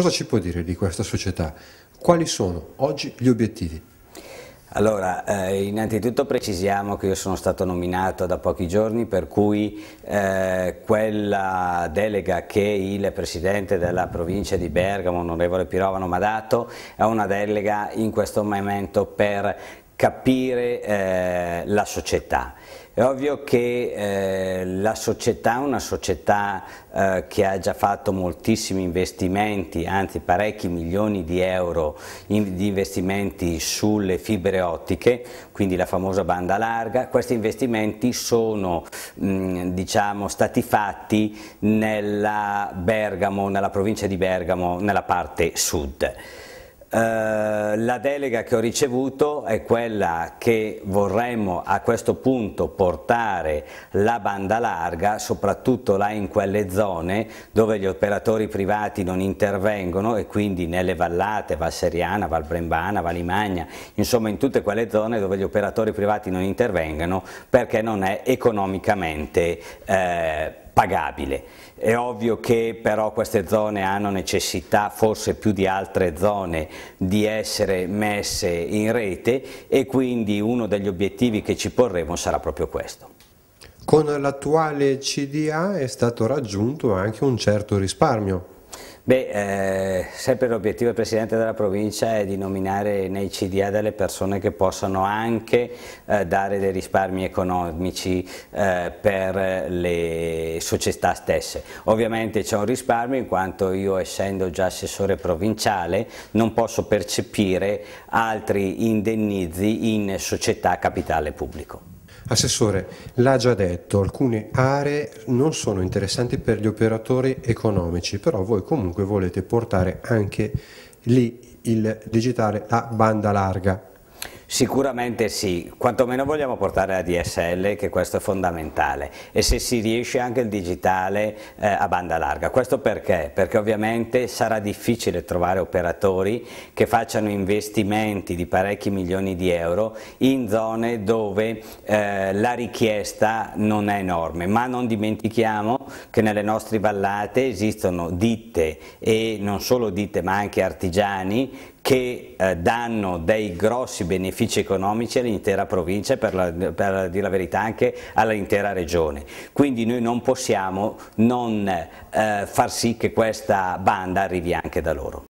Cosa ci può dire di questa società? Quali sono oggi gli obiettivi? Allora, eh, innanzitutto precisiamo che io sono stato nominato da pochi giorni, per cui eh, quella delega che il Presidente della provincia di Bergamo, onorevole Pirovano, mi ha dato, è una delega in questo momento per capire eh, la società. È ovvio che eh, la società è una società eh, che ha già fatto moltissimi investimenti, anzi parecchi milioni di euro in, di investimenti sulle fibre ottiche, quindi la famosa banda larga. Questi investimenti sono mh, mm, diciamo, stati fatti nella, Bergamo, nella provincia di Bergamo, nella parte sud. Eh, la delega che ho ricevuto è quella che vorremmo a questo punto portare la banda larga, soprattutto là in quelle zone dove gli operatori privati non intervengono e quindi nelle vallate, Val Seriana, Val Brembana, Valimagna, insomma in tutte quelle zone dove gli operatori privati non intervengono perché non è economicamente eh, pagabile. È ovvio che però queste zone hanno necessità forse più di altre zone di essere messe in rete e quindi uno degli obiettivi che ci porremo sarà proprio questo. Con l'attuale CDA è stato raggiunto anche un certo risparmio. Beh, eh, sempre l'obiettivo del Presidente della Provincia è di nominare nei CDA delle persone che possano anche eh, dare dei risparmi economici eh, per le società stesse. Ovviamente c'è un risparmio in quanto io essendo già assessore provinciale non posso percepire altri indennizi in società capitale pubblico. Assessore, l'ha già detto, alcune aree non sono interessanti per gli operatori economici, però voi comunque volete portare anche lì il digitale a banda larga. Sicuramente sì, quantomeno vogliamo portare la DSL che questo è fondamentale e se si riesce anche il digitale eh, a banda larga. Questo perché? Perché ovviamente sarà difficile trovare operatori che facciano investimenti di parecchi milioni di euro in zone dove eh, la richiesta non è enorme, ma non dimentichiamo che nelle nostre vallate esistono ditte e non solo ditte ma anche artigiani che eh, danno dei grossi benefici economici all'intera provincia e per, la, per dire la verità anche all'intera regione. Quindi noi non possiamo non eh, far sì che questa banda arrivi anche da loro.